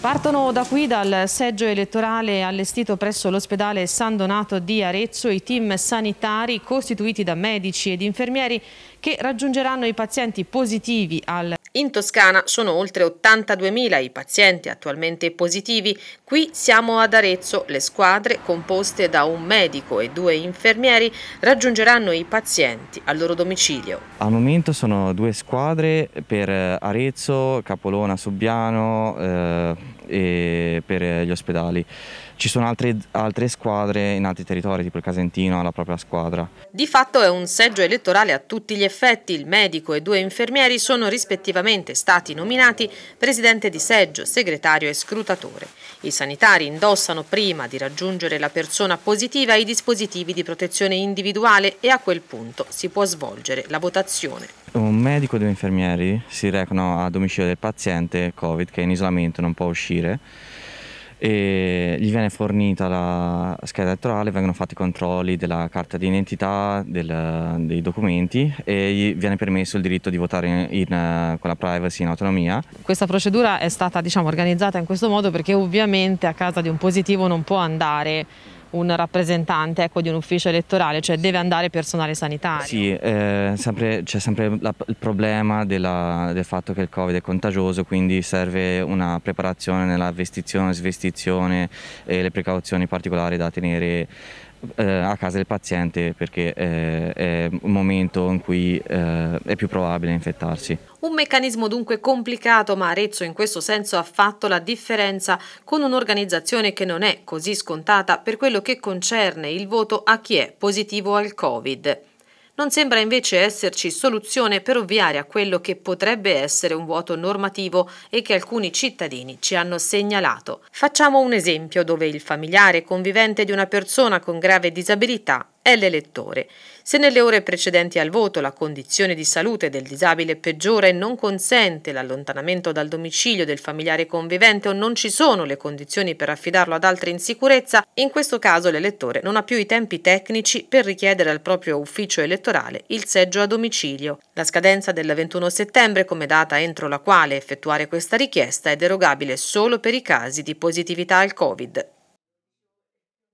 Partono da qui dal seggio elettorale allestito presso l'ospedale San Donato di Arezzo i team sanitari costituiti da medici ed infermieri che raggiungeranno i pazienti positivi al in Toscana sono oltre 82.000 i pazienti attualmente positivi. Qui siamo ad Arezzo. Le squadre, composte da un medico e due infermieri, raggiungeranno i pazienti al loro domicilio. Al momento sono due squadre per Arezzo, Capolona, Subiano, eh, per gli ospedali. Ci sono altre, altre, squadre in altri territori, tipo il Casentino ha la propria squadra. Di fatto è un seggio elettorale a tutti gli effetti. Il medico e due infermieri sono rispettivamente stati nominati presidente di seggio, segretario e scrutatore. I sanitari indossano prima di raggiungere la persona positiva i dispositivi di protezione individuale e a quel punto si può svolgere la votazione. Un medico e due infermieri si recano a domicilio del paziente Covid che è in isolamento, non può uscire uscire e gli viene fornita la scheda elettorale, vengono fatti i controlli della carta d'identità, dei documenti e gli viene permesso il diritto di votare in, in, eh, con la privacy in autonomia. Questa procedura è stata diciamo, organizzata in questo modo perché ovviamente a casa di un positivo non può andare un rappresentante ecco, di un ufficio elettorale, cioè deve andare personale sanitario. Sì, eh, c'è sempre la, il problema della, del fatto che il Covid è contagioso, quindi serve una preparazione nella vestizione, svestizione e le precauzioni particolari da tenere eh, a casa del paziente perché eh, è un momento in cui eh, è più probabile infettarsi. Un meccanismo dunque complicato, ma Arezzo in questo senso ha fatto la differenza con un'organizzazione che non è così scontata per quello che concerne il voto a chi è positivo al Covid. Non sembra invece esserci soluzione per ovviare a quello che potrebbe essere un vuoto normativo e che alcuni cittadini ci hanno segnalato. Facciamo un esempio dove il familiare convivente di una persona con grave disabilità è l'elettore. Se nelle ore precedenti al voto la condizione di salute del disabile peggiora e non consente l'allontanamento dal domicilio del familiare convivente o non ci sono le condizioni per affidarlo ad altri in sicurezza, in questo caso l'elettore non ha più i tempi tecnici per richiedere al proprio ufficio elettorale il seggio a domicilio. La scadenza del 21 settembre come data entro la quale effettuare questa richiesta è derogabile solo per i casi di positività al Covid.